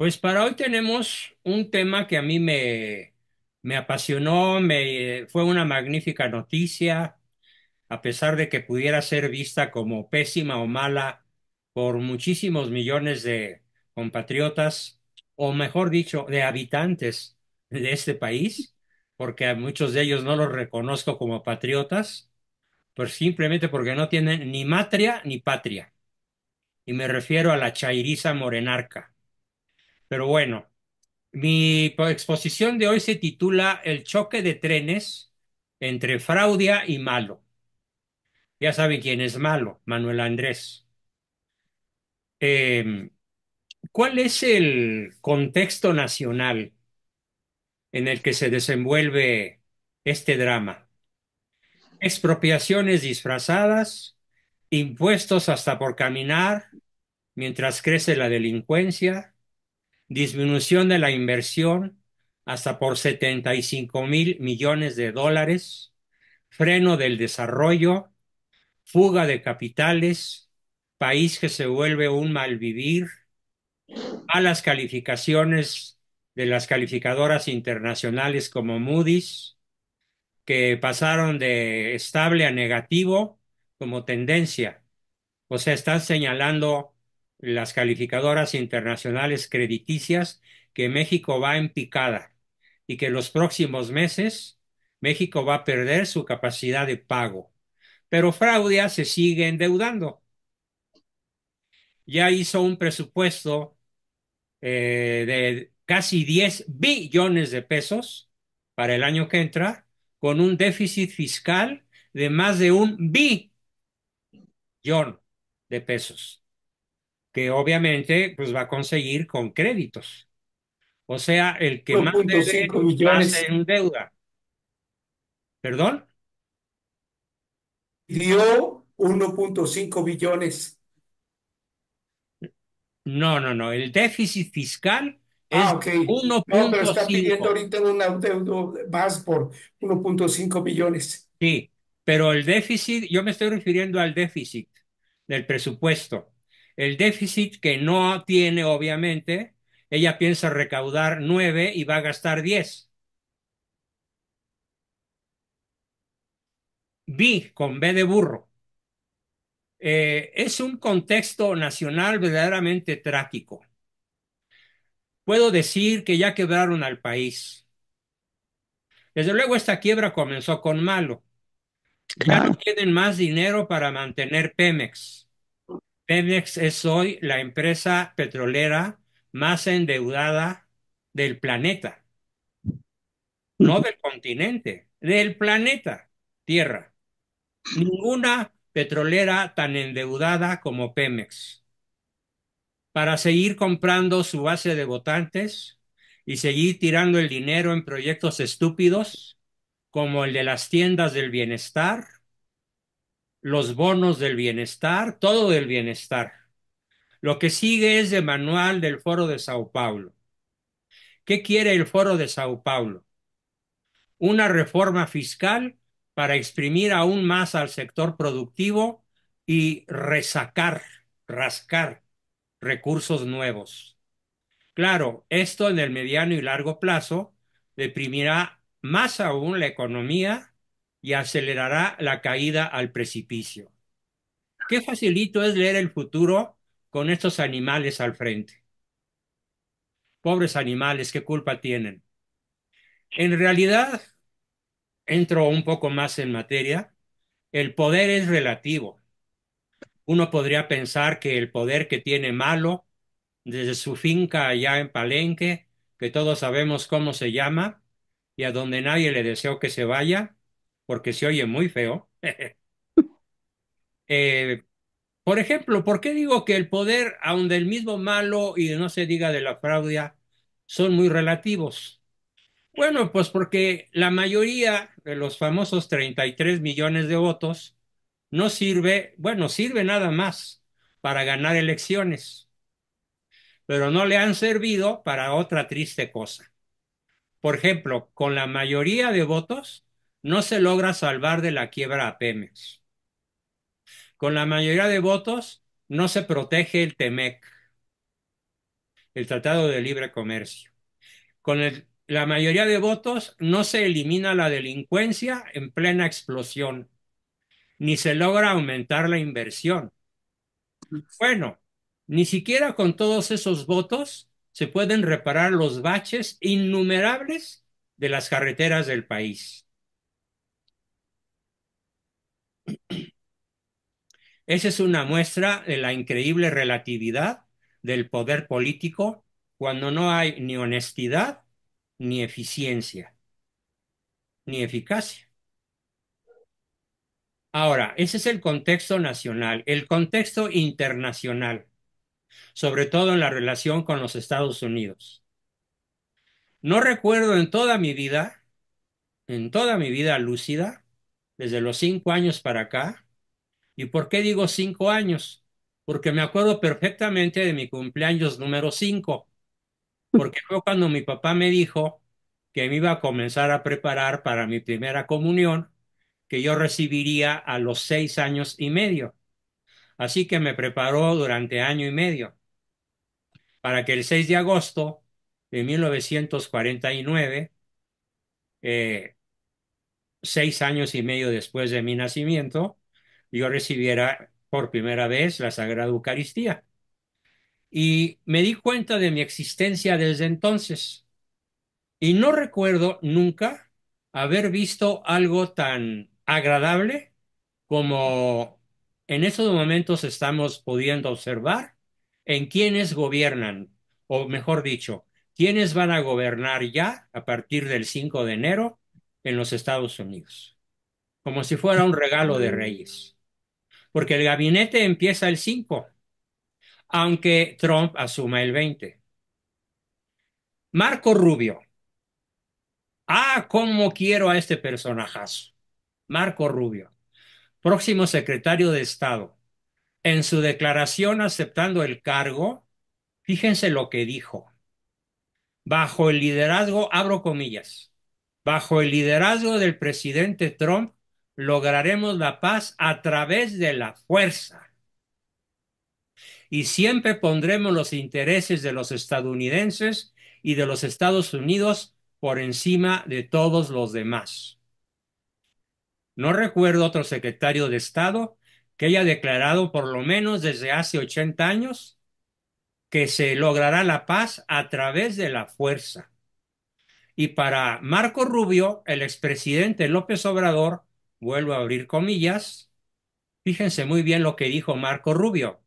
Pues para hoy tenemos un tema que a mí me, me apasionó, me, fue una magnífica noticia, a pesar de que pudiera ser vista como pésima o mala por muchísimos millones de compatriotas, o mejor dicho, de habitantes de este país, porque a muchos de ellos no los reconozco como patriotas, pues simplemente porque no tienen ni matria ni patria. Y me refiero a la chairiza morenarca pero bueno, mi exposición de hoy se titula El choque de trenes entre Fraudia y Malo. Ya saben quién es Malo, Manuel Andrés. Em, ¿Cuál es el contexto nacional en el que se desenvuelve este drama? Expropiaciones disfrazadas, impuestos hasta por caminar, mientras crece la delincuencia, disminución de la inversión hasta por 75 mil millones de dólares, freno del desarrollo, fuga de capitales, país que se vuelve un mal malvivir, malas calificaciones de las calificadoras internacionales como Moody's, que pasaron de estable a negativo como tendencia. O sea, están señalando las calificadoras internacionales crediticias que México va en picada y que los próximos meses México va a perder su capacidad de pago. Pero Fraudia se sigue endeudando. Ya hizo un presupuesto eh, de casi 10 billones de pesos para el año que entra, con un déficit fiscal de más de un billón de pesos que obviamente pues va a conseguir con créditos. O sea, el que más debe, millones. ¿Perdón? Dio 1.5 billones. No, no, no. El déficit fiscal ah, es 1.5. No, pero está pidiendo ahorita una deuda más por 1.5 billones. Sí, pero el déficit, yo me estoy refiriendo al déficit del presupuesto el déficit que no tiene, obviamente, ella piensa recaudar nueve y va a gastar diez. B, con B de burro. Eh, es un contexto nacional verdaderamente trágico. Puedo decir que ya quebraron al país. Desde luego esta quiebra comenzó con malo. Ya no tienen más dinero para mantener Pemex Pemex es hoy la empresa petrolera más endeudada del planeta, no del continente, del planeta Tierra. Ninguna petrolera tan endeudada como Pemex. Para seguir comprando su base de votantes y seguir tirando el dinero en proyectos estúpidos como el de las tiendas del bienestar los bonos del bienestar, todo del bienestar. Lo que sigue es el manual del Foro de Sao Paulo. ¿Qué quiere el Foro de Sao Paulo? Una reforma fiscal para exprimir aún más al sector productivo y resacar, rascar recursos nuevos. Claro, esto en el mediano y largo plazo deprimirá más aún la economía y acelerará la caída al precipicio. Qué facilito es leer el futuro con estos animales al frente. Pobres animales, qué culpa tienen. En realidad, entro un poco más en materia, el poder es relativo. Uno podría pensar que el poder que tiene Malo desde su finca allá en Palenque, que todos sabemos cómo se llama, y a donde nadie le deseo que se vaya, porque se oye muy feo. Eh, por ejemplo, ¿por qué digo que el poder, aun del mismo malo y no se diga de la fraudia, son muy relativos? Bueno, pues porque la mayoría de los famosos 33 millones de votos no sirve, bueno, sirve nada más para ganar elecciones, pero no le han servido para otra triste cosa. Por ejemplo, con la mayoría de votos no se logra salvar de la quiebra a Pemex. Con la mayoría de votos no se protege el TEMEC, el Tratado de Libre Comercio. Con la mayoría de votos no se elimina la delincuencia en plena explosión, ni se logra aumentar la inversión. Bueno, ni siquiera con todos esos votos se pueden reparar los baches innumerables de las carreteras del país. Esa es una muestra de la increíble relatividad del poder político cuando no hay ni honestidad, ni eficiencia, ni eficacia. Ahora, ese es el contexto nacional, el contexto internacional, sobre todo en la relación con los Estados Unidos. No recuerdo en toda mi vida, en toda mi vida lúcida, desde los cinco años para acá. ¿Y por qué digo cinco años? Porque me acuerdo perfectamente de mi cumpleaños número cinco, porque fue cuando mi papá me dijo que me iba a comenzar a preparar para mi primera comunión, que yo recibiría a los seis años y medio. Así que me preparó durante año y medio, para que el 6 de agosto de 1949 eh, seis años y medio después de mi nacimiento, yo recibiera por primera vez la Sagrada Eucaristía. Y me di cuenta de mi existencia desde entonces. Y no recuerdo nunca haber visto algo tan agradable como en estos momentos estamos pudiendo observar en quienes gobiernan, o mejor dicho, quienes van a gobernar ya a partir del 5 de enero en los Estados Unidos, como si fuera un regalo de mm. reyes, porque el gabinete empieza el 5, aunque Trump asuma el 20. Marco Rubio. Ah, cómo quiero a este personajazo. Marco Rubio, próximo secretario de Estado. En su declaración aceptando el cargo, fíjense lo que dijo. Bajo el liderazgo, abro comillas, Bajo el liderazgo del presidente Trump, lograremos la paz a través de la fuerza. Y siempre pondremos los intereses de los estadounidenses y de los Estados Unidos por encima de todos los demás. No recuerdo otro secretario de Estado que haya declarado por lo menos desde hace 80 años que se logrará la paz a través de la fuerza. Y para Marco Rubio, el expresidente López Obrador, vuelvo a abrir comillas, fíjense muy bien lo que dijo Marco Rubio,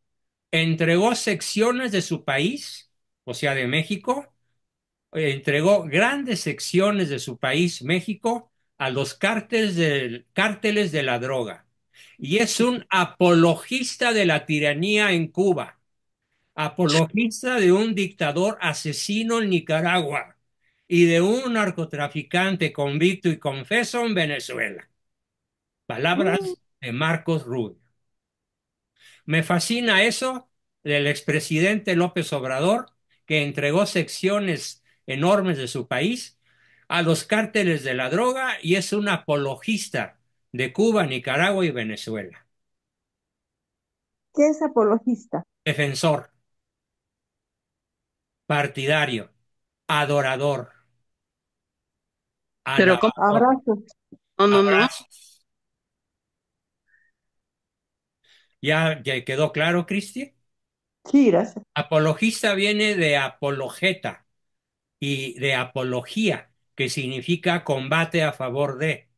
entregó secciones de su país, o sea, de México, entregó grandes secciones de su país, México, a los cárteles de, de la droga. Y es un apologista de la tiranía en Cuba, apologista de un dictador asesino en Nicaragua y de un narcotraficante convicto y confeso en Venezuela. Palabras mm. de Marcos Rubio. Me fascina eso del expresidente López Obrador, que entregó secciones enormes de su país a los cárteles de la droga y es un apologista de Cuba, Nicaragua y Venezuela. ¿Qué es apologista? Defensor, partidario, adorador, Ah, Pero ¿Ya, quedó claro, Cristi? Sí, gracias. Apologista viene de apologeta y de apología, que significa combate a favor de.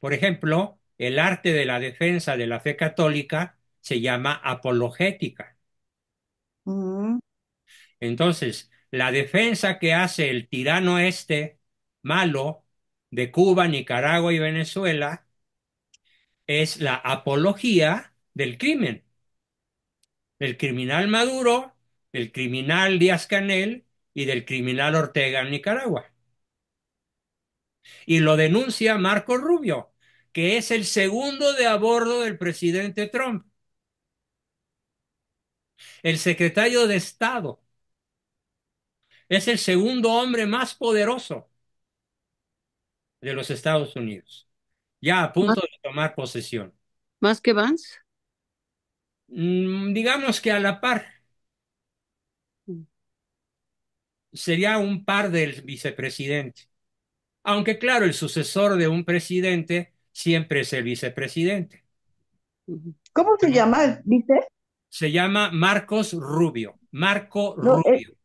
Por ejemplo, el arte de la defensa de la fe católica se llama apologética. Mm. Entonces, la defensa que hace el tirano este malo de Cuba, Nicaragua y Venezuela es la apología del crimen, del criminal Maduro, del criminal Díaz Canel y del criminal Ortega en Nicaragua. Y lo denuncia Marco Rubio, que es el segundo de a bordo del presidente Trump. El secretario de Estado es el segundo hombre más poderoso de los Estados Unidos, ya a punto de tomar posesión. ¿Más que Vance? Mm, digamos que a la par. Mm. Sería un par del vicepresidente. Aunque claro, el sucesor de un presidente siempre es el vicepresidente. ¿Cómo se llama, vice? Se llama Marcos Rubio. Marco Rubio.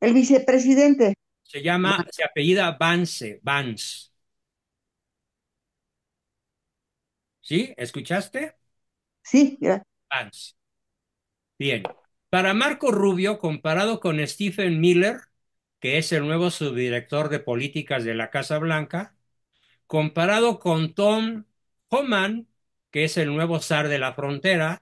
el, vicepresidente. Se llama, se apellida Vance, Vance. ¿Sí? ¿Escuchaste? Sí, ya. Bien. Para Marco Rubio, comparado con Stephen Miller, que es el nuevo subdirector de políticas de la Casa Blanca, comparado con Tom Homan, que es el nuevo zar de la frontera,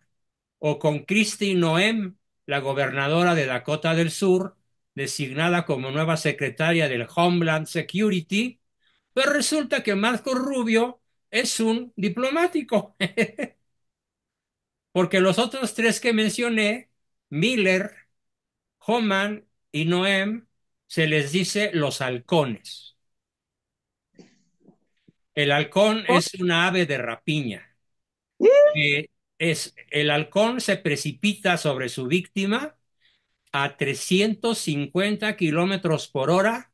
o con Christy Noem, la gobernadora de Dakota del Sur, designada como nueva secretaria del Homeland Security, pues resulta que Marco Rubio es un diplomático. Porque los otros tres que mencioné, Miller, Homan y Noem, se les dice los halcones. El halcón oh. es una ave de rapiña. ¿Eh? es, el halcón se precipita sobre su víctima a 350 kilómetros por hora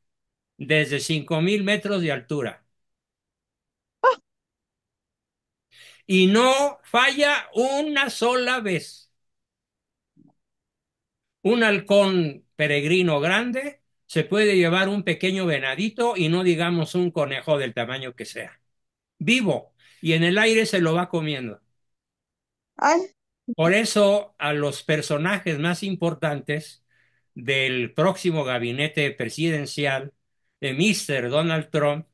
desde 5.000 metros de altura. y no falla una sola vez. Un halcón peregrino grande se puede llevar un pequeño venadito y no digamos un conejo del tamaño que sea. Vivo y en el aire se lo va comiendo. Por eso a los personajes más importantes del próximo gabinete presidencial de Mr. Donald Trump,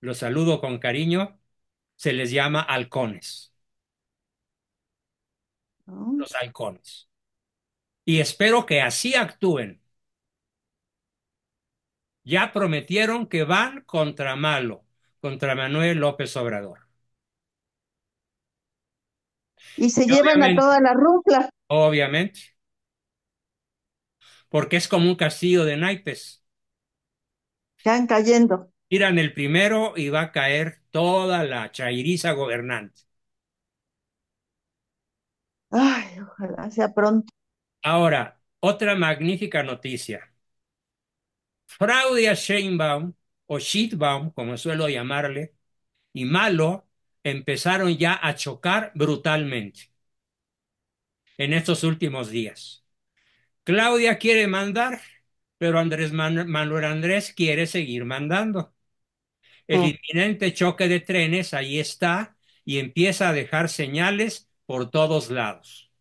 los saludo con cariño, se les llama halcones. Oh. Los halcones. Y espero que así actúen. Ya prometieron que van contra Malo, contra Manuel López Obrador. Y se llevan a toda la rumpla. Obviamente. Porque es como un castillo de naipes. Están cayendo. Tiran el primero y va a caer toda la chairiza gobernante. Ay, ojalá sea pronto. Ahora, otra magnífica noticia. Fraudia Sheinbaum, o Sheetbaum, como suelo llamarle, y Malo empezaron ya a chocar brutalmente en estos últimos días. Claudia quiere mandar, pero Andrés Manuel Andrés quiere seguir mandando. El mm. inminente choque de trenes ahí está y empieza a dejar señales por todos lados.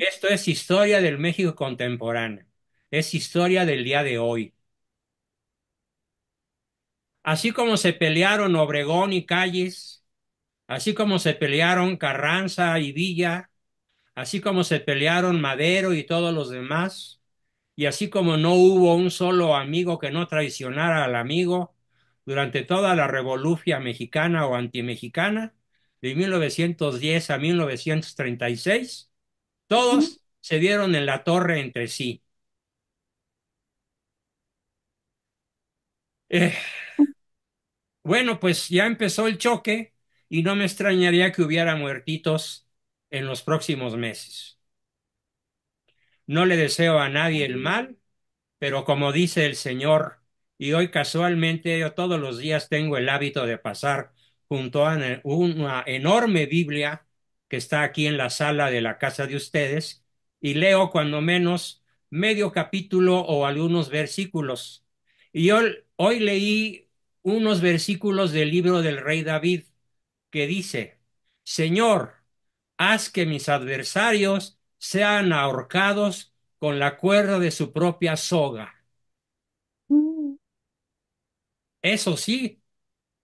Esto es historia del México contemporáneo, es historia del día de hoy. Así como se pelearon Obregón y Calles, así como se pelearon Carranza y Villa, así como se pelearon Madero y todos los demás, y así como no hubo un solo amigo que no traicionara al amigo, durante toda la revolución mexicana o antimexicana, de 1910 a 1936, todos se dieron en la torre entre sí. Eh, bueno, pues ya empezó el choque y no me extrañaría que hubiera muertitos en los próximos meses. No le deseo a nadie el mal, pero como dice el Señor y hoy casualmente yo todos los días tengo el hábito de pasar junto a una enorme Biblia que está aquí en la sala de la casa de ustedes y leo cuando menos medio capítulo o algunos versículos. Y yo hoy leí unos versículos del libro del rey David que dice, Señor, haz que mis adversarios sean ahorcados con la cuerda de su propia soga. Eso sí,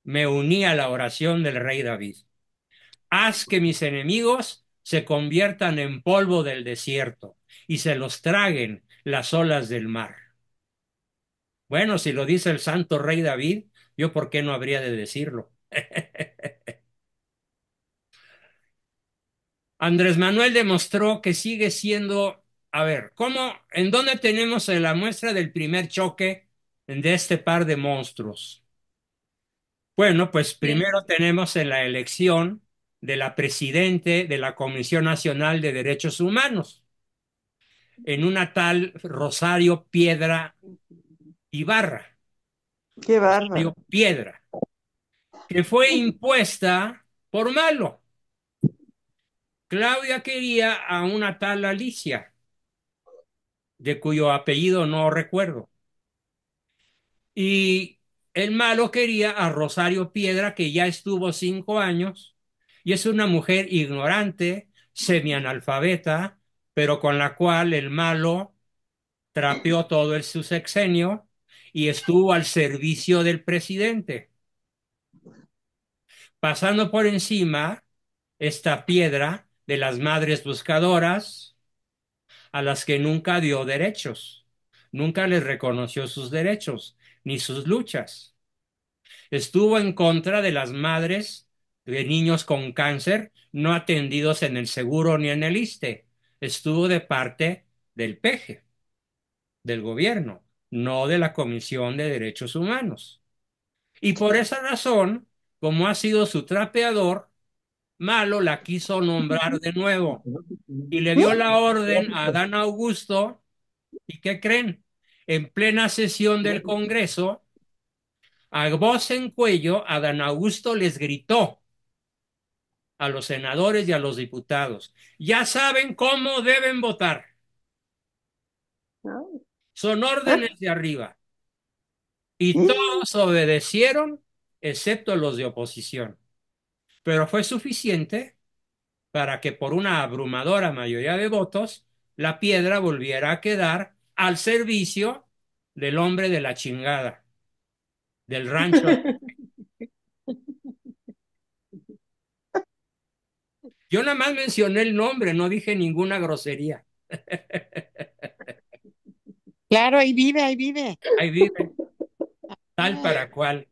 me uní a la oración del rey David. Haz que mis enemigos se conviertan en polvo del desierto y se los traguen las olas del mar. Bueno, si lo dice el santo rey David, yo por qué no habría de decirlo. Andrés Manuel demostró que sigue siendo, a ver, ¿cómo, en dónde tenemos la muestra del primer choque de este par de monstruos? Bueno, pues primero tenemos en la elección de la presidente de la Comisión Nacional de Derechos Humanos, en una tal Rosario Piedra Ibarra. Qué barra Piedra, que fue impuesta por Malo. Claudia quería a una tal Alicia, de cuyo apellido no recuerdo. Y el malo quería a Rosario Piedra, que ya estuvo cinco años, y es una mujer ignorante, semianalfabeta, pero con la cual el malo trapeó todo el, su sexenio y estuvo al servicio del presidente. Pasando por encima esta piedra de las madres buscadoras, a las que nunca dio derechos, nunca les reconoció sus derechos ni sus luchas. Estuvo en contra de las madres de niños con cáncer no atendidos en el seguro ni en el ISTE. Estuvo de parte del peje, del gobierno, no de la Comisión de Derechos Humanos. Y por esa razón, como ha sido su trapeador, Malo la quiso nombrar de nuevo y le dio la orden a Dan Augusto. ¿Y qué creen? en plena sesión del Congreso, a voz en cuello, Adán Augusto les gritó a los senadores y a los diputados, ya saben cómo deben votar. Son órdenes de arriba. Y mm. todos obedecieron, excepto los de oposición. Pero fue suficiente para que por una abrumadora mayoría de votos, la piedra volviera a quedar al servicio del hombre de la chingada, del rancho. Yo nada más mencioné el nombre, no dije ninguna grosería. Claro, ahí vive, ahí vive. Ahí vive. Tal para cual.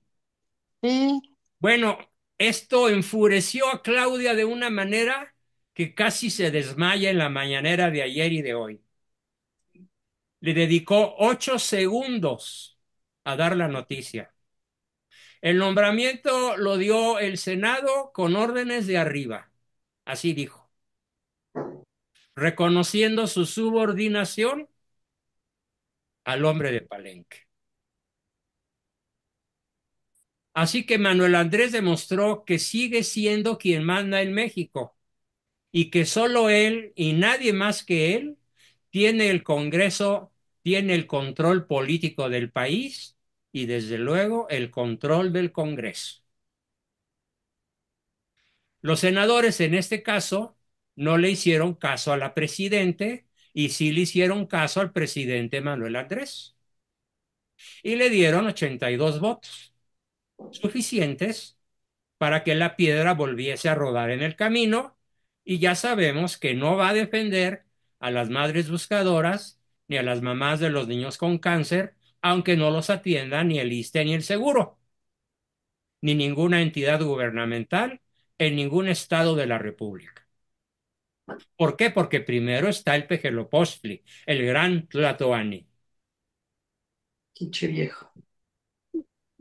Bueno, esto enfureció a Claudia de una manera que casi se desmaya en la mañanera de ayer y de hoy le dedicó ocho segundos a dar la noticia. El nombramiento lo dio el Senado con órdenes de arriba, así dijo, reconociendo su subordinación al hombre de Palenque. Así que Manuel Andrés demostró que sigue siendo quien manda en México y que solo él y nadie más que él tiene el Congreso, tiene el control político del país y desde luego el control del Congreso. Los senadores en este caso no le hicieron caso a la presidente y sí le hicieron caso al presidente Manuel Andrés. Y le dieron 82 votos, suficientes para que la piedra volviese a rodar en el camino y ya sabemos que no va a defender a las madres buscadoras ni a las mamás de los niños con cáncer, aunque no los atienda ni el ISTE ni el seguro, ni ninguna entidad gubernamental en ningún estado de la República. ¿Por qué? Porque primero está el Pejelopostli, el gran Tlatoani. Pinche viejo.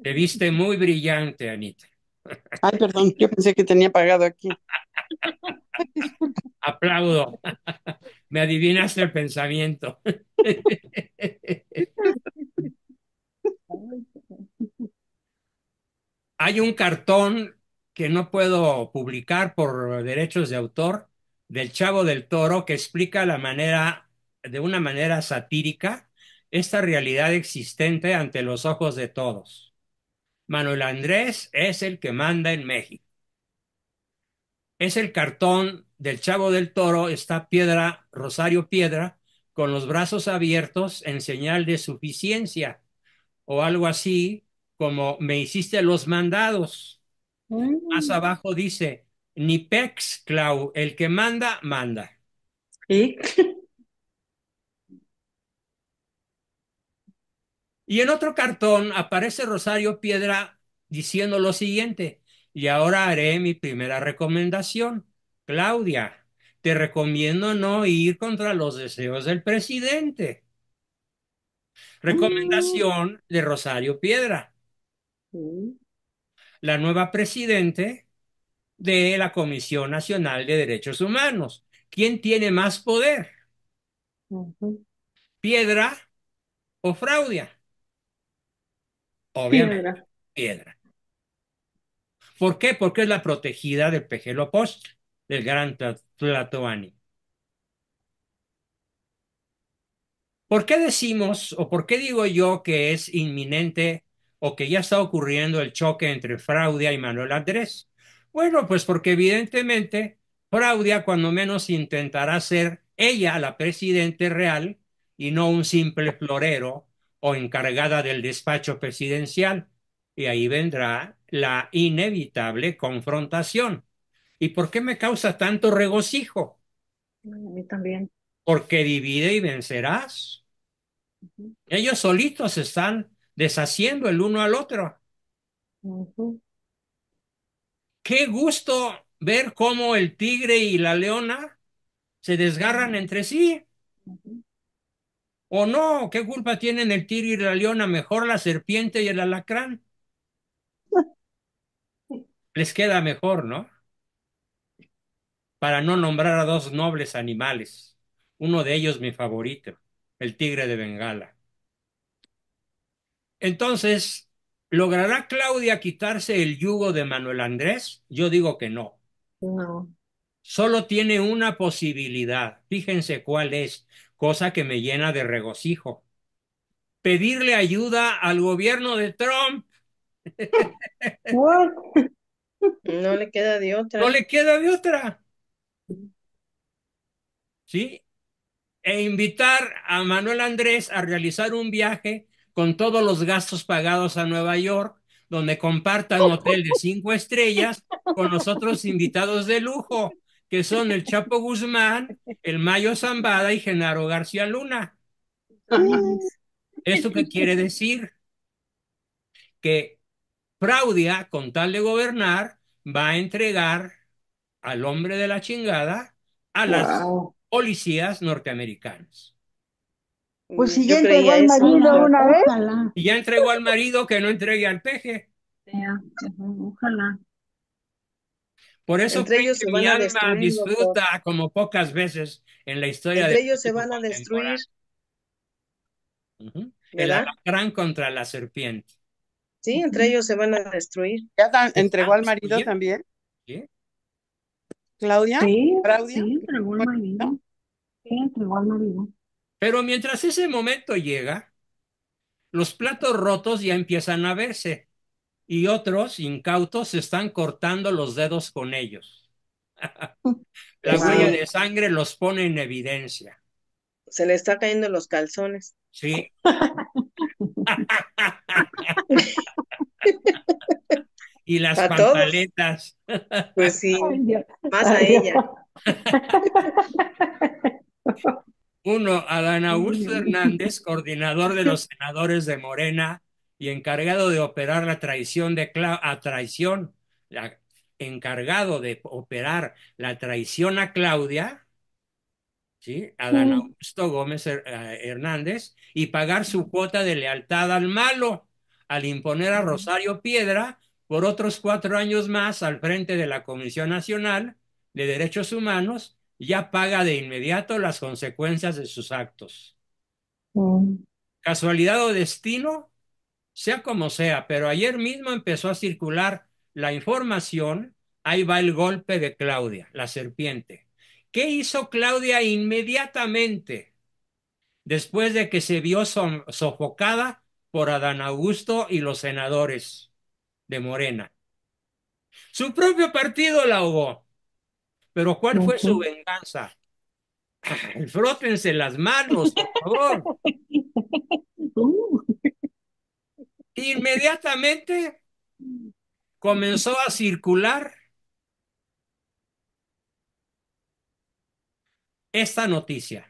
Te viste muy brillante, Anita. Ay, perdón, yo pensé que tenía pagado aquí. Aplaudo. Me adivinas el pensamiento. Hay un cartón que no puedo publicar por derechos de autor del Chavo del Toro que explica la manera de una manera satírica esta realidad existente ante los ojos de todos. Manuel Andrés es el que manda en México es el cartón del Chavo del Toro, está Piedra, Rosario Piedra, con los brazos abiertos en señal de suficiencia, o algo así como me hiciste los mandados. Mm. Más abajo dice, ni pex, Clau, el que manda, manda. y en otro cartón aparece Rosario Piedra diciendo lo siguiente, y ahora haré mi primera recomendación. Claudia, te recomiendo no ir contra los deseos del presidente. Recomendación mm. de Rosario Piedra, la nueva presidente de la Comisión Nacional de Derechos Humanos. ¿Quién tiene más poder? ¿Piedra o Fraudia? Obviamente, piedra. ¿Por qué? Porque es la protegida del Pejelo Post, del gran Tlatoani. ¿Por qué decimos, o por qué digo yo que es inminente o que ya está ocurriendo el choque entre Fraudia y Manuel Andrés? Bueno, pues porque evidentemente Fraudia cuando menos intentará ser ella la presidente real y no un simple florero o encargada del despacho presidencial. Y ahí vendrá la inevitable confrontación. ¿Y por qué me causa tanto regocijo? A mí también. Porque divide y vencerás. Ellos solitos están deshaciendo el uno al otro. Qué gusto ver cómo el tigre y la leona se desgarran entre sí. O no, ¿qué culpa tienen el tigre y la leona? Mejor la serpiente y el alacrán les queda mejor, ¿no? Para no nombrar a dos nobles animales, uno de ellos mi favorito, el tigre de Bengala. Entonces, ¿logrará Claudia quitarse el yugo de Manuel Andrés? Yo digo que no. No. Solo tiene una posibilidad, fíjense cuál es, cosa que me llena de regocijo. Pedirle ayuda al gobierno de Trump. No le queda de otra. No le queda de otra. ¿Sí? E invitar a Manuel Andrés a realizar un viaje con todos los gastos pagados a Nueva York, donde comparta un oh. hotel de cinco estrellas con los otros invitados de lujo, que son el Chapo Guzmán, el Mayo Zambada y Genaro García Luna. Ah. ¿Esto qué quiere decir? Que Praudia, con tal de gobernar, va a entregar al hombre de la chingada a las policías norteamericanas. Pues, pues si ya entregó al marido una vez. Y ya entregó al marido, que no entregue al peje. Ojalá. Por eso Entre mi alma disfruta como pocas veces en la historia Entre de ellos se van a destruir. El alacrán contra la serpiente. Sí, entre ellos se van a destruir. ¿Ya entregó al marido también? ¿Qué? ¿Claudia? Sí, ¿Claudia? sí, entregó al marido. Sí, entregó al marido. Pero mientras ese momento llega, los platos rotos ya empiezan a verse y otros incautos se están cortando los dedos con ellos. La huella de sangre los pone en evidencia. Se le está cayendo los calzones. Sí. y las pantaletas. Pues sí, pasa a ella. Uno, Adán Augusto Hernández, coordinador de los senadores de Morena y encargado de operar la traición de a traición, la, encargado de operar la traición a Claudia, ¿sí? Adán mm. Augusto Gómez eh, Hernández, y pagar su cuota de lealtad al malo al imponer a Rosario Piedra por otros cuatro años más al frente de la Comisión Nacional de Derechos Humanos, ya paga de inmediato las consecuencias de sus actos. Mm. Casualidad o destino, sea como sea, pero ayer mismo empezó a circular la información, ahí va el golpe de Claudia, la serpiente. ¿Qué hizo Claudia inmediatamente después de que se vio sofocada por Adán Augusto y los senadores de Morena. Su propio partido la ahogó. Pero ¿cuál fue su venganza? Frótense las manos, por favor. Inmediatamente comenzó a circular esta noticia.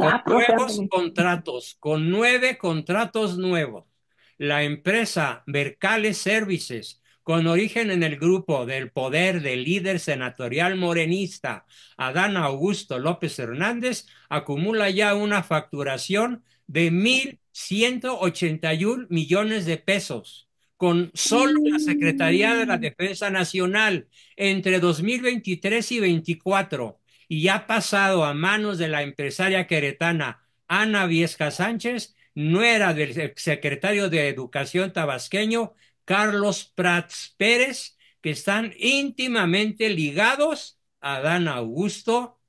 Con ah, pues, nuevos contratos, con nueve contratos nuevos. La empresa Mercales Services, con origen en el grupo del poder del líder senatorial morenista Adán Augusto López Hernández, acumula ya una facturación de 1.181 millones de pesos con solo la Secretaría de la mm. Defensa Nacional entre 2023 y 2024 y ha pasado a manos de la empresaria queretana Ana Viesca Sánchez, nuera del secretario de Educación tabasqueño Carlos Prats Pérez, que están íntimamente ligados a Dan Augusto,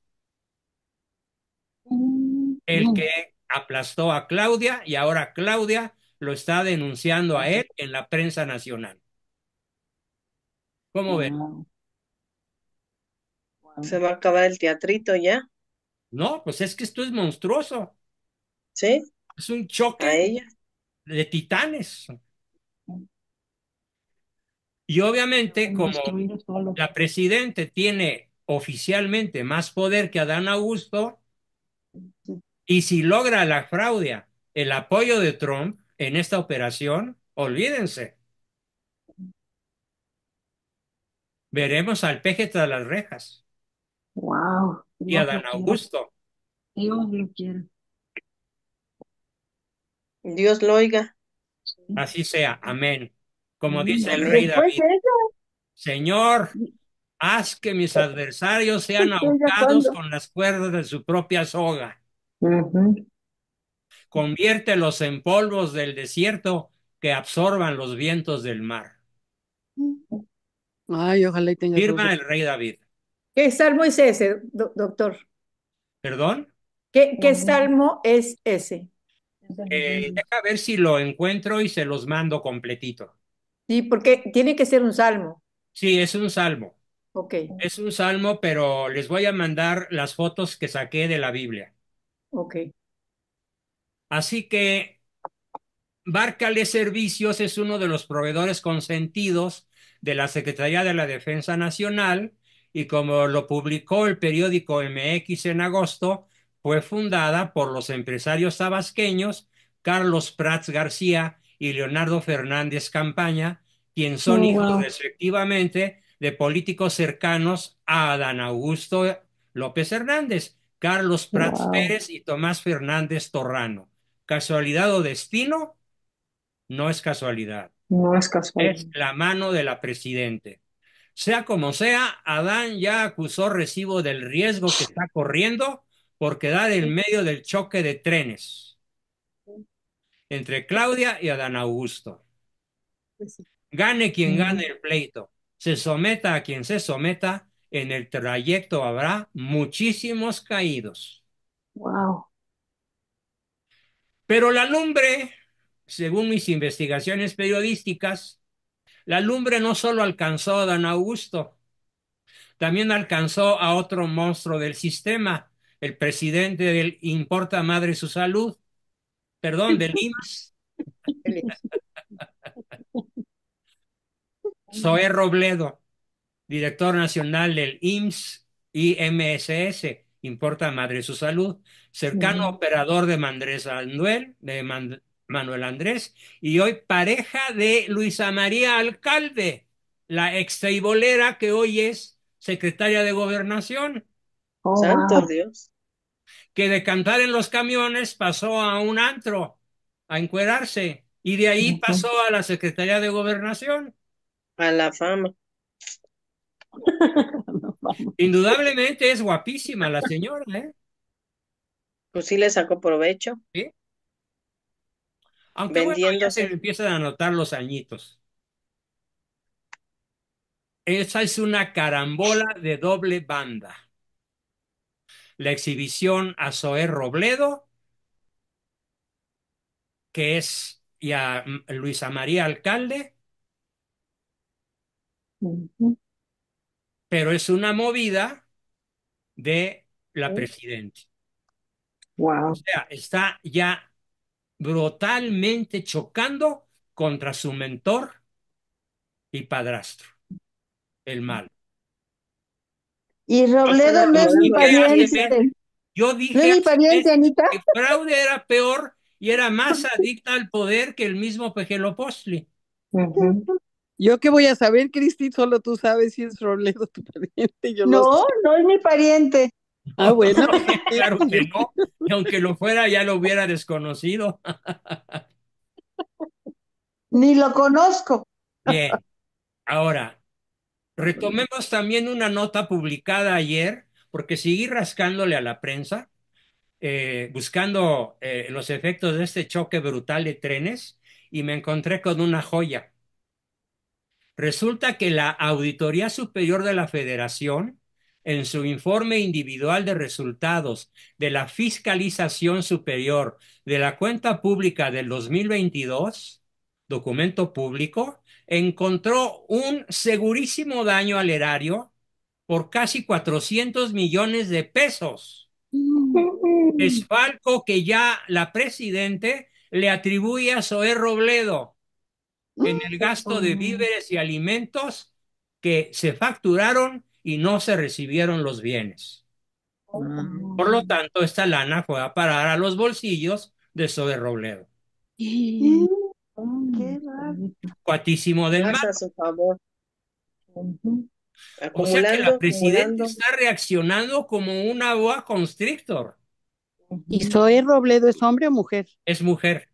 el que aplastó a Claudia y ahora Claudia lo está denunciando a él en la prensa nacional. ¿Cómo ven? Se va a acabar el teatrito ya. No, pues es que esto es monstruoso. Sí. Es un choque de titanes. Y obviamente, como la presidente tiene oficialmente más poder que Adán Augusto, y si logra la fraude, el apoyo de Trump en esta operación, olvídense. Veremos al peje tras las rejas. Wow. y a Dan Augusto. Dios lo quiera. Dios lo oiga. Así sea. Amén. Como dice el rey pues David. Señor, haz que mis adversarios sean ahogados con las cuerdas de su propia soga. Convierte Conviértelos en polvos del desierto que absorban los vientos del mar. Ay, ojalá y tenga Firma el rey David. ¿Qué salmo es ese, doctor? ¿Perdón? ¿Qué, qué salmo es ese? Eh, deja ver si lo encuentro y se los mando completito. Sí, porque tiene que ser un salmo. Sí, es un salmo. Ok. Es un salmo, pero les voy a mandar las fotos que saqué de la Biblia. Ok. Así que Bárcale Servicios es uno de los proveedores consentidos de la Secretaría de la Defensa Nacional y como lo publicó el periódico MX en agosto, fue fundada por los empresarios tabasqueños Carlos Prats García y Leonardo Fernández Campaña, quien son oh, hijos respectivamente de políticos cercanos a Adán Augusto López Hernández, Carlos Prats Pérez y Tomás Fernández Torrano. ¿Casualidad o destino? No es casualidad. No es casualidad. Es la mano de la presidente. Sea como sea, Adán ya acusó recibo del riesgo que está corriendo por quedar en medio del choque de trenes entre Claudia y Adán Augusto. Pues gane quien gane el pleito, se someta a quien se someta, en el trayecto habrá muchísimos caídos. Wow. Pero la lumbre, según mis investigaciones periodísticas, la lumbre no solo alcanzó a Dan Augusto, también alcanzó a otro monstruo del sistema, el presidente del Importa Madre su Salud, perdón, del IMSS. Zoé Robledo, director nacional del IMSS y MSS, Importa Madre su Salud, cercano operador de Mandrés Anduel, de, Manuel Andrés, y hoy pareja de Luisa María Alcalde, la exteibolera que hoy es secretaria de gobernación. Oh, Santo Dios. Que de cantar en los camiones pasó a un antro a encuerarse y de ahí pasó a la secretaria de gobernación. A la fama. Indudablemente es guapísima la señora, ¿eh? Pues sí le sacó provecho. Sí. Aunque ya se empiezan a anotar los añitos. Esa es una carambola de doble banda. La exhibición a Zoé Robledo, que es ya a mm, Luisa María Alcalde. Pero es una movida de la presidenta. Wow. O sea, está ya brutalmente chocando contra su mentor y padrastro, el mal. Y Robledo no es mi pariente. Yo dije que fraude era peor y era más adicta al poder que el mismo Pejelo Uh Yo qué voy a saber, Cristi, solo tú sabes si es Robledo tu pariente. no, no es mi pariente. Ah, bueno. claro que no. Y aunque lo fuera, ya lo hubiera desconocido. Ni lo conozco. Bien. Ahora, retomemos también una nota publicada ayer, porque seguí rascándole a la prensa, eh, buscando eh, los efectos de este choque brutal de trenes, y me encontré con una joya. Resulta que la Auditoría Superior de la Federación en su informe individual de resultados de la Fiscalización Superior de la Cuenta Pública del 2022, documento público, encontró un segurísimo daño al erario por casi 400 millones de pesos. Mm. Es falco que ya la presidente le atribuye a Zoé Robledo en el ah, gasto de víveres y alimentos que se facturaron y no se recibieron los bienes. Ah. Por lo tanto, esta lana fue a parar a los bolsillos de Zoe Robledo. Mm. Cuatísimo del mar. O sea que la presidenta está reaccionando como una boa constrictor. ¿Y Zoe Robledo es hombre o mujer? Es mujer.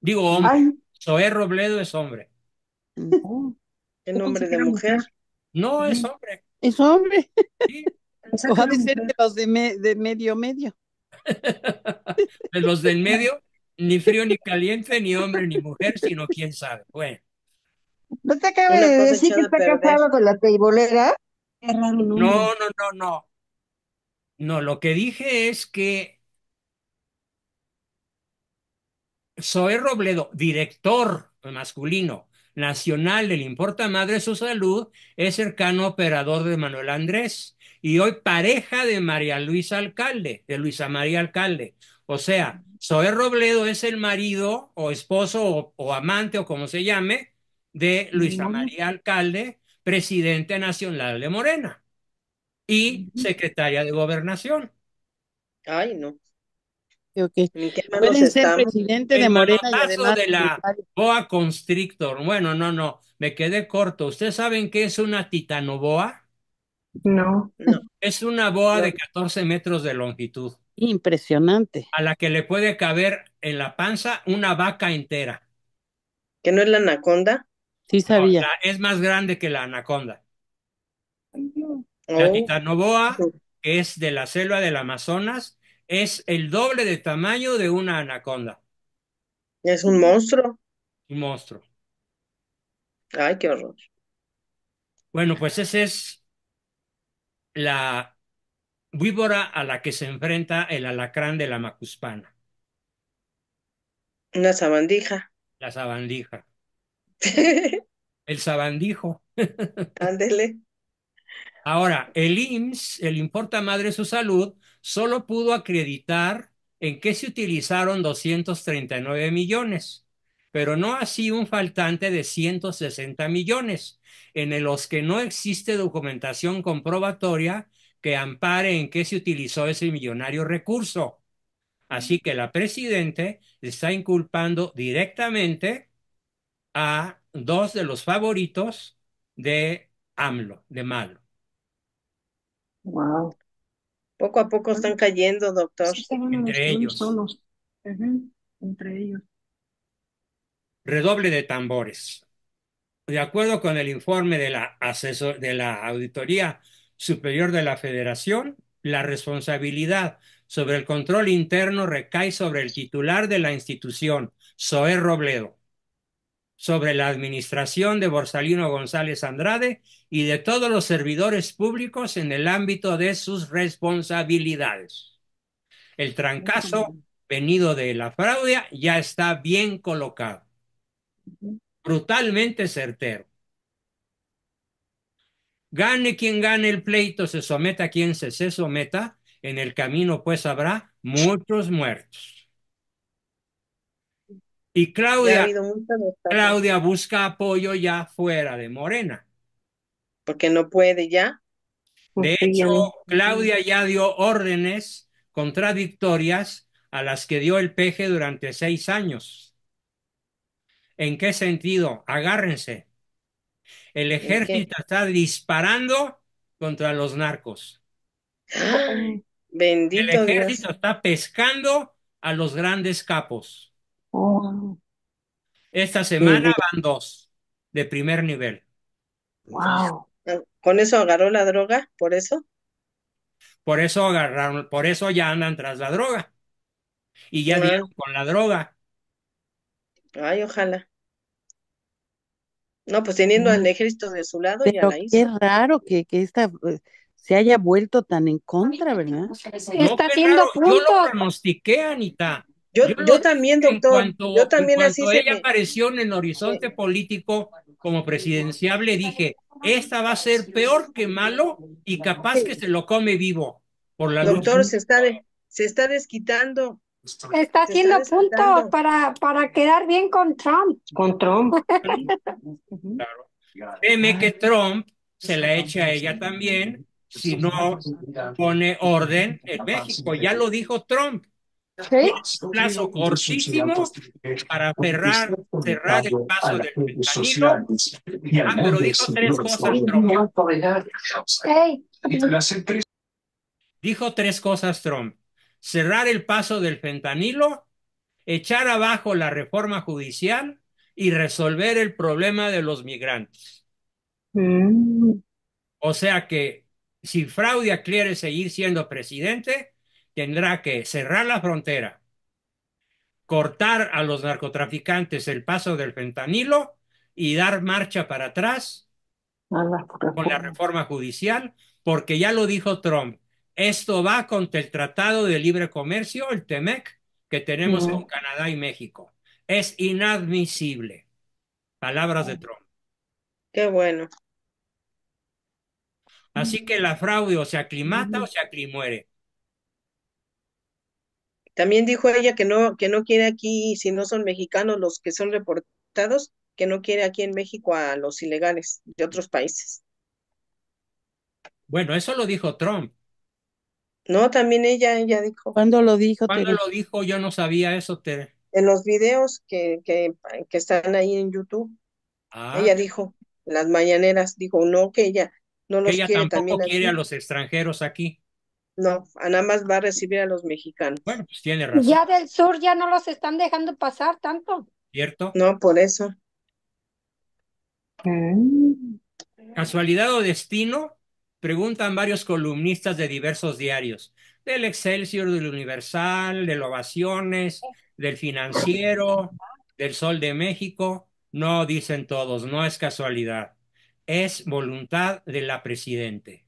Digo hombre. Robledo es hombre. ¿En nombre de mujer? No, es hombre. Es hombre. ¿Sí? O de ser de los de, medio medio. de los del medio, ni frío ni caliente, ni hombre ni mujer, sino quién sabe. Bueno. ¿No te acabas de pues, decir que está casado con la teibolera? No, no, no, no. No, lo que dije es que Zoé Robledo, director masculino, nacional le Importa Madre su salud, es cercano operador de Manuel Andrés y hoy pareja de María Luisa Alcalde, de Luisa María Alcalde. O sea, Zoe Robledo es el marido o esposo o, o amante o como se llame de Luisa María Alcalde, presidente nacional de Morena y secretaria de gobernación. Ay, no. Pueden ser presidente de Morena de la boa constrictor. Bueno, no, no, me quedé corto. ¿Ustedes saben qué es una titanoboa? No. no. Es una boa de 14 metros de longitud. Impresionante. A la que le puede caber en la panza una vaca entera. ¿Que no es la anaconda? Sí sabía. es más grande que la anaconda. La oh. titanoboa es de la selva del Amazonas es el doble de tamaño de una anaconda. Es un monstruo. Un monstruo. Ay, qué horror. Bueno, pues esa es la víbora a la que se enfrenta el alacrán de la macuspana. Una sabandija. La sabandija. el sabandijo. Ándele. Ahora, el IMSS, el importa madre su salud, solo pudo acreditar en qué se utilizaron 239 millones, pero no así un faltante de 160 millones, en los que no existe documentación comprobatoria que ampare en qué se utilizó ese millonario recurso. Así que la presidente está inculpando directamente a dos de los favoritos de AMLO, de Malo. Wow. Poco a poco están cayendo, doctor. entre ellos. Solos. Entre ellos. Redoble de tambores. De acuerdo con el informe de la, de la Auditoría Superior de la Federación, la responsabilidad sobre el control interno recae sobre el titular de la institución, Zoé Robledo sobre la administración de Borsalino González Andrade y de todos los servidores públicos en el ámbito de sus responsabilidades. El trancazo venido de la fraude ya está bien colocado, brutalmente certero. Gane quien gane el pleito, se someta quien se, se someta, en el camino pues habrá muchos muertos. Y Claudia, Claudia busca apoyo ya fuera de Morena. Porque no puede ya. Pues de hecho, Claudia ya dio órdenes contradictorias a las que dio el peje durante seis años. ¿En qué sentido? Agárrense. El ejército está disparando contra los narcos. Bendito el ejército está pescando a los grandes capos. Oh. Esta semana van dos de primer nivel. ¿Con eso agarró la droga? ¿Por eso? Por eso agarraron, por eso ya andan tras la droga. Y ya ah. dieron con la droga. Ay, ojalá. No, pues teniendo mm. al ejército de su lado, ya Pero la qué raro que, que esta eh, se haya vuelto tan en contra, ¿verdad? Está haciendo yo lo pronostiqué, Anita. Yo, también, doctor. yo también así ella apareció en el horizonte político como presidenciable, dije, esta va a ser peor que malo y capaz que se lo come vivo. Por la doctor, se está, se está desquitando. Está haciendo punto para, para quedar bien con Trump. Con Trump. claro. Teme que Trump se la eche a ella también si no pone orden en México. Ya lo dijo Trump plazo cortísimo para cerrar, ah, dijo tres cosas Trump. Dijo tres cosas Trump. Cerrar el paso del fentanilo, echar abajo la reforma judicial y resolver el problema de los migrantes. Mm. O sea que si Fraudia quiere seguir siendo presidente, tendrá que cerrar la frontera, cortar a los narcotraficantes el paso del fentanilo y dar marcha para atrás con la reforma judicial, porque ya lo dijo Trump, esto va contra el Tratado de Libre Comercio, el TEMEC, que tenemos con Canadá y México. Es inadmisible. Palabras de Trump. Qué bueno. Así que la fraude o se aclimata o se aclimuere. También dijo ella que no, que no quiere aquí, si no son mexicanos los que son reportados, que no quiere aquí en México a los ilegales de otros países. Bueno, eso lo dijo Trump. No, también ella, ella dijo. ¿Cuándo lo dijo? ¿Cuándo lo dijo? Yo no sabía eso, Tere. En los videos que, que, están ahí en YouTube. Ah. Ella dijo, las mañaneras, dijo, no, que ella no los quiere tampoco quiere a los extranjeros aquí. No, nada más va a recibir a los mexicanos. Bueno, pues tiene razón. Ya del sur ya no los están dejando pasar tanto. ¿Cierto? No, por eso. ¿Casualidad o destino? Preguntan varios columnistas de diversos diarios, del Excelsior, del Universal, del Ovaciones, del Financiero, del Sol de México. No, dicen todos, no es casualidad, es voluntad de la Presidente.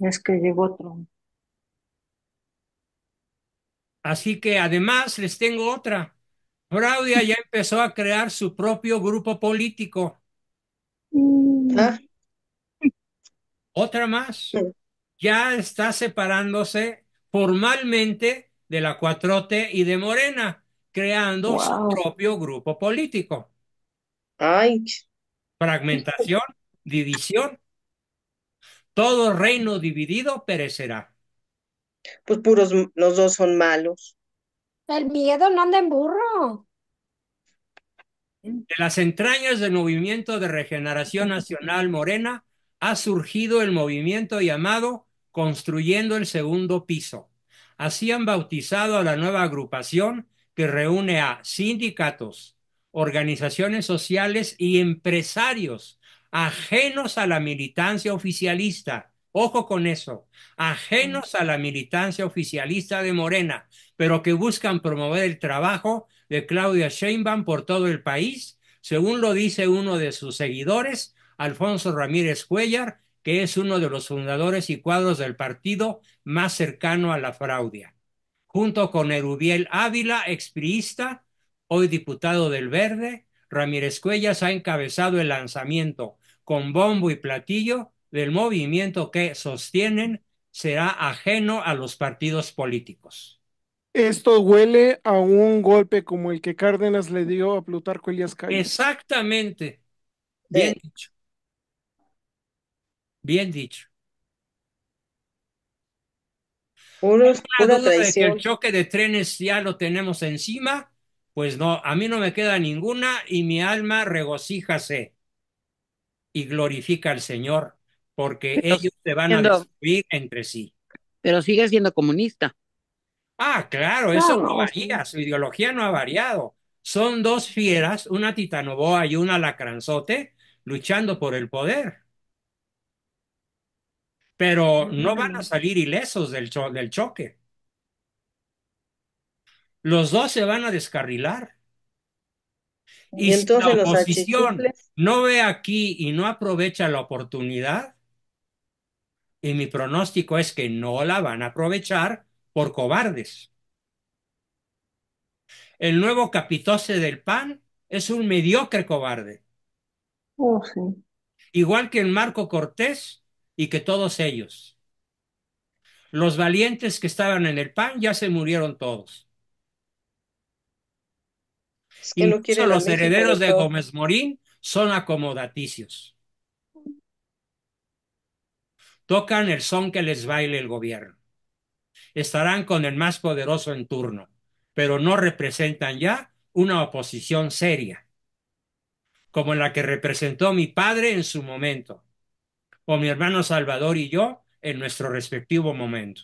Es que llegó Trump. Así que además les tengo otra. Claudia ya empezó a crear su propio grupo político. Mm. Ah. Otra más. Ya está separándose formalmente de la Cuatrote y de Morena, creando su propio grupo político. Fragmentación, división todo reino dividido perecerá. Pues puros, los dos son malos. El miedo no anda en burro. De las entrañas del movimiento de regeneración nacional morena ha surgido el movimiento llamado Construyendo el Segundo Piso. Así han bautizado a la nueva agrupación que reúne a sindicatos, organizaciones sociales y empresarios ajenos a la militancia oficialista. Ojo con eso, ajenos a la militancia oficialista de Morena, pero que buscan promover el trabajo de Claudia Sheinbaum por todo el país, según lo dice uno de sus seguidores, Alfonso Ramírez Cuellar, que es uno de los fundadores y cuadros del partido más cercano a la fraudia, junto con Erubiel Ávila, expriista, hoy diputado del Verde, Ramírez Cuellas ha encabezado el lanzamiento con bombo y platillo del movimiento que sostienen será ajeno a los partidos políticos. Esto huele a un golpe como el que Cárdenas le dio a Plutarco Elías Calles. Exactamente. Bien dicho. Bien dicho. el choque de trenes ya lo tenemos encima, pues no, a mí no me queda ninguna y mi alma regocíjase y glorifica al Señor, porque ellos se van a destruir entre sí. Pero sigue siendo comunista. Ah, claro, eso no varía, su ideología no ha variado. Son dos fieras, una titanoboa y una lacranzote, luchando por el poder. Pero no mm. van a salir ilesos del choque. Los dos se van a descarrilar. Y, si la oposición no ve aquí y no aprovecha la oportunidad, y mi pronóstico es que no la van a aprovechar por cobardes. El nuevo capitose del PAN es un mediocre cobarde. Oh, Igual que el Marco Cortés y que todos ellos. Los valientes que estaban en el PAN ya se murieron todos los herederos de Gómez Morín son acomodaticios. Tocan el son que les baile el gobierno. Estarán con el más poderoso en turno, pero no representan ya una oposición seria, como la que representó mi padre en su momento, o mi hermano Salvador y yo en nuestro respectivo momento.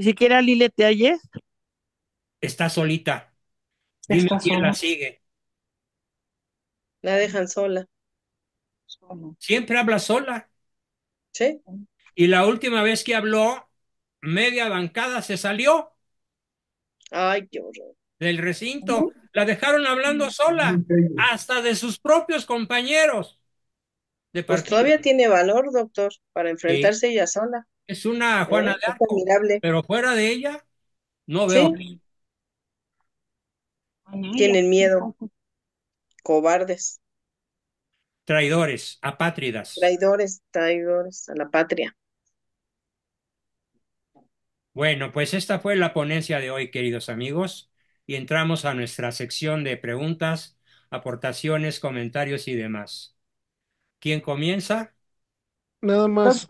si siquiera Lile ayer? está solita. Dime quién la sigue. La dejan sola. Siempre habla sola. ¿Sí? Y la última vez que habló, media bancada se salió Ay, qué del recinto. La dejaron hablando sola, hasta de sus propios compañeros Pues todavía tiene valor, doctor, para enfrentarse ella sola. Es una Juana eh, de admirable. pero fuera de ella no veo. Tienen miedo. Cobardes. Traidores, apátridas. Traidores, traidores a la patria. Bueno, pues esta fue la ponencia de hoy, queridos amigos, y entramos a nuestra sección de preguntas, aportaciones, comentarios y demás. ¿Quién comienza? Nada más.